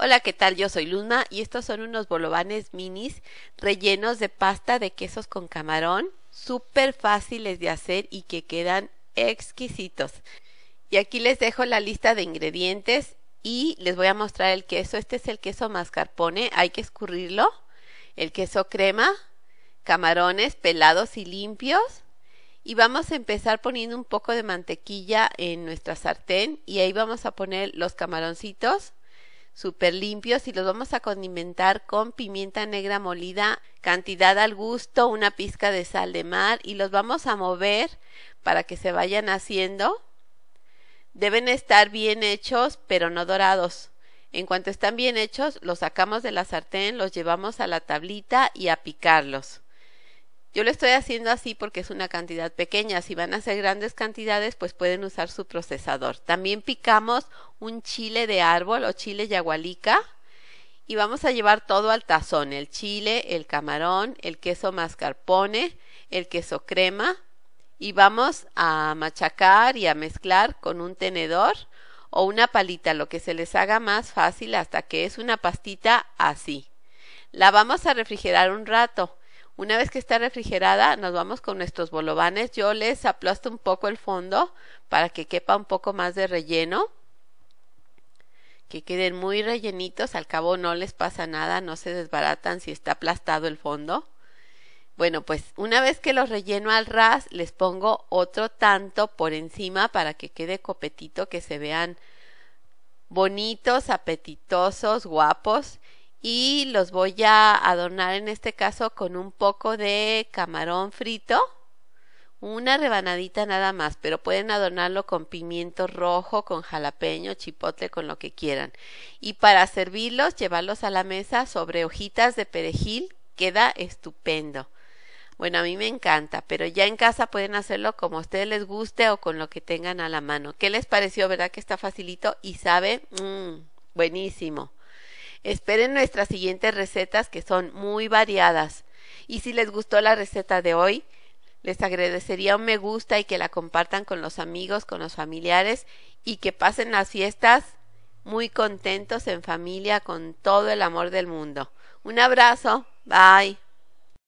Hola, ¿qué tal? Yo soy Luna y estos son unos bolovanes minis rellenos de pasta de quesos con camarón, súper fáciles de hacer y que quedan exquisitos. Y aquí les dejo la lista de ingredientes y les voy a mostrar el queso. Este es el queso mascarpone, hay que escurrirlo. El queso crema, camarones pelados y limpios. Y vamos a empezar poniendo un poco de mantequilla en nuestra sartén y ahí vamos a poner los camaroncitos súper limpios y los vamos a condimentar con pimienta negra molida, cantidad al gusto, una pizca de sal de mar y los vamos a mover para que se vayan haciendo. Deben estar bien hechos, pero no dorados. En cuanto están bien hechos, los sacamos de la sartén, los llevamos a la tablita y a picarlos. Yo lo estoy haciendo así porque es una cantidad pequeña. Si van a hacer grandes cantidades, pues pueden usar su procesador. También picamos un chile de árbol o chile yagualica y vamos a llevar todo al tazón. El chile, el camarón, el queso mascarpone, el queso crema y vamos a machacar y a mezclar con un tenedor o una palita, lo que se les haga más fácil hasta que es una pastita así. La vamos a refrigerar un rato. Una vez que está refrigerada, nos vamos con nuestros bolovanes. Yo les aplasto un poco el fondo para que quepa un poco más de relleno. Que queden muy rellenitos, al cabo no les pasa nada, no se desbaratan si está aplastado el fondo. Bueno, pues una vez que los relleno al ras, les pongo otro tanto por encima para que quede copetito, que se vean bonitos, apetitosos, guapos y los voy a adornar en este caso con un poco de camarón frito una rebanadita nada más, pero pueden adornarlo con pimiento rojo, con jalapeño, chipotle, con lo que quieran. Y para servirlos, llevarlos a la mesa sobre hojitas de perejil, queda estupendo. Bueno, a mí me encanta, pero ya en casa pueden hacerlo como a ustedes les guste o con lo que tengan a la mano. ¿Qué les pareció? ¿Verdad que está facilito y sabe? Mm, buenísimo. Esperen nuestras siguientes recetas que son muy variadas. Y si les gustó la receta de hoy, les agradecería un me gusta y que la compartan con los amigos, con los familiares y que pasen las fiestas muy contentos en familia con todo el amor del mundo. Un abrazo. Bye.